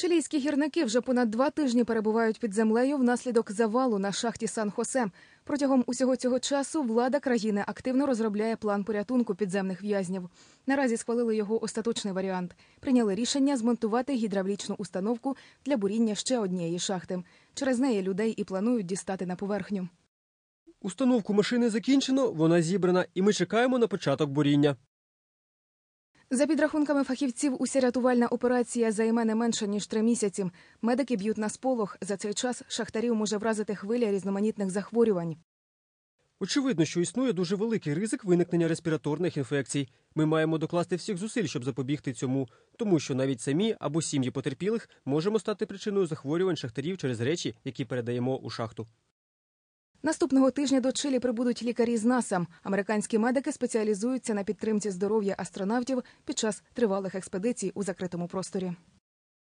Чилійські гірники вже понад два тижні перебувають під землею внаслідок завалу на шахті Сан Хосе. Протягом усього цього часу влада країни активно розробляє план порятунку підземних в'язнів. Наразі схвалили його остаточний варіант. Прийняли рішення змонтувати гідравлічну установку для буріння ще однієї шахти. Через неї людей і планують дістати на поверхню. Установку машини закінчено, вона зібрана, і ми чекаємо на початок буріння. За підрахунками фахівців, уся рятувальна операція займе не менше ніж три місяці. Медики б'ють на сполох. За цей час шахтарів може вразити хвиля різноманітних захворювань. Очевидно, що існує дуже великий ризик виникнення респіраторних інфекцій. Ми маємо докласти всіх зусиль, щоб запобігти цьому, тому що навіть самі або сім'ї потерпілих можемо стати причиною захворювань шахтарів через речі, які передаємо у шахту. Наступного тижня до Чилі прибудуть лікарі з НАСА. Американські медики спеціалізуються на підтримці здоров'я астронавтів під час тривалих експедицій у закритому просторі.